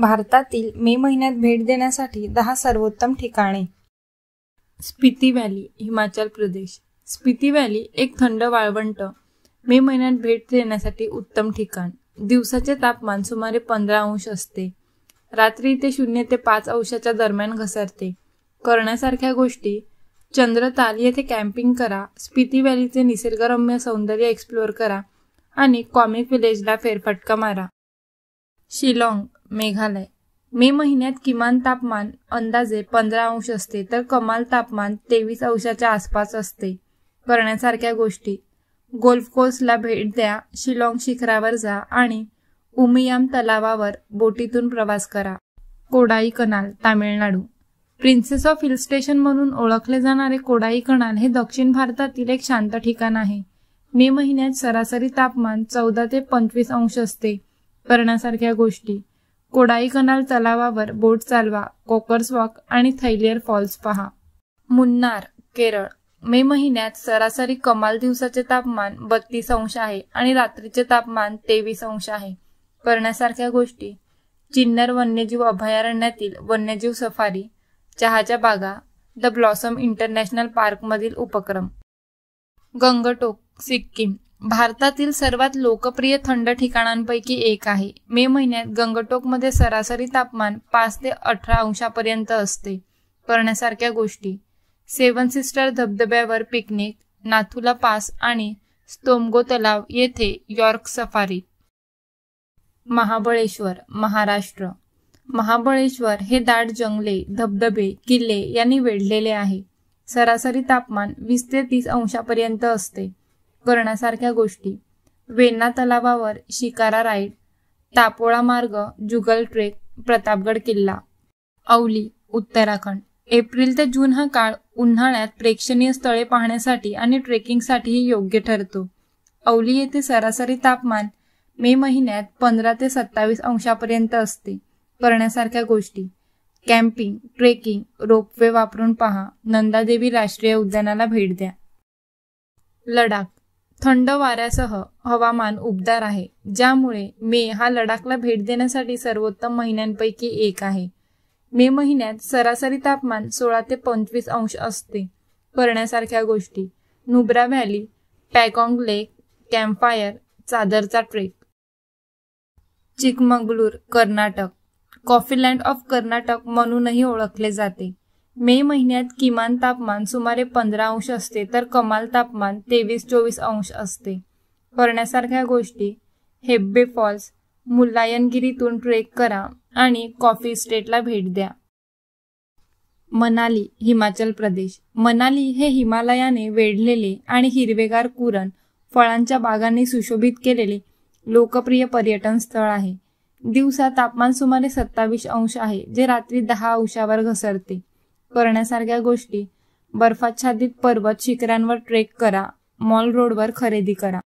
भारतातील मे महिन्यात भेट देण्यासाठी दहा सर्वोत्तम ठिकाणे स्पिती व्हॅली हिमाचल प्रदेश स्पिती व्हॅली एक थंड वाळवंट मे महिन्यात भेट देण्यासाठी उत्तम ठिकाण दिवसाचे तापमान सुमारे पंधरा अंश असते रात्री ते शून्य ते पाच अंशाच्या दरम्यान घसरते करण्यासारख्या गोष्टी चंद्रताल येथे कॅम्पिंग करा स्पिती व्हॅलीचे निसर्गरम्य सौंदर्य एक्सप्लोअर करा आणि कॉमिक विलेजला फेरफटका मारा शिलाँग मेघालय मे महिन्यात किमान तापमान अंदाजे पंधरा अंश असते तर कमाल तापमान तेवीस अंशाच्या आसपास असते करण्यासारख्या गोष्टी गोल्फ कोर्सला भेट द्या शिलाँग शिखरावर जा आणि उमियाम तलावावर बोटीतून प्रवास करा Kodaikanal Tamil Nadu princess of hill station म्हणून ओळखले जाणारे कोडाई कणाल हे दक्षिण भारतातील एक शांत ठिकाण आहे मे महिन्यात सरासरी तापमान चौदा ते पंचवीस अंश असते करण्यासारख्या गोष्टी कोडाई कनाल तलावावर बोट चालवा कोकर्स वॉक आणि थैलियर फॉल्स पहा मुन्नार केरळ मे महिन्यात सरासरी कमाल दिवसाचे तापमान बत्तीस अंश आहे आणि रात्रीचे तापमान तेवीस अंश आहे करण्यासारख्या गोष्टी चिन्नर वन्यजीव अभयारण्यातील वन्यजीव सफारी चहाच्या बागा द ब्लॉसम इंटरनॅशनल पार्कमधील उपक्रम गंगटोक सिक्कीम भारतातील सर्वात लोकप्रिय थंड ठिकाणांपैकी एक आहे मे महिन्यात गंगटोकमध्ये सरासरी तापमान पाच ते अठरा अंशापर्यंत असते करण्यासारख्या गोष्टी सेवन सिस्टर धबधब्यावर पिकनिक नाथुला पास आणि स्तोमगो तलाव येथे यॉर्क सफारी महाबळेश्वर महाराष्ट्र महाबळेश्वर हे दाट जंगले धबधबे किल्ले यांनी वेढलेले आहे सरासरी तापमान वीस ते तीस अंशापर्यंत असते करण्यासारख्या गोष्टी वेण्णा तलावावर शिकारा राईड तापोळा मार्ग जुगल ट्रेक प्रतापगड किल्ला औली उत्तराखंड एप्रिल ते जून हा काळ उन्हाळ्यात प्रेक्षणीय स्थळे पाहण्यासाठी आणि ट्रेकिंगसाठीही योग्य ठरतो औली येथे सरासरी तापमान मे महिन्यात पंधरा ते सत्तावीस अंशापर्यंत असते करण्यासारख्या गोष्टी कॅम्पिंग ट्रेकिंग रोपवे वापरून पहा नंदादेवी राष्ट्रीय उद्यानाला भेट द्या लडाख थंड वाऱ्यासह हवामान उबदार आहे ज्यामुळे मे हा लडाखला भेट देण्यासाठी सर्वोत्तम महिन्यांपैकी एक आहे मे महिन्यात सरासरी तापमान सोळा ते पंचवीस अंश असते करण्यासारख्या गोष्टी Nubra valley Pangong lake campfire चादरचा trek Chikmagalur Karnataka coffeeland of Karnataka म्हणूनही ओळखले जाते मे महिन्यात किमान तापमान सुमारे पंधरा अंश असते तर कमाल तापमान तेवीस चोवीस अंश असते करण्यासारख्या गोष्टी हेब्बे फॉल्स मुलायनगिरीतून ट्रेक करा आणि कॉफी स्टेटला भेट द्या मनाली हिमाचल प्रदेश मनाली हे हिमालयाने वेढलेले आणि हिरवेगार कुरण फळांच्या बागांनी सुशोभित केलेले लोकप्रिय पर्यटन स्थळ आहे दिवसा तापमान सुमारे सत्तावीस अंश आहे जे रात्री दहा अंशावर घसरते करण्यासारख्या गोष्टी बर्फाच्छादित पर्वत शिखरांवर ट्रेक करा मॉल रोडवर खरेदी करा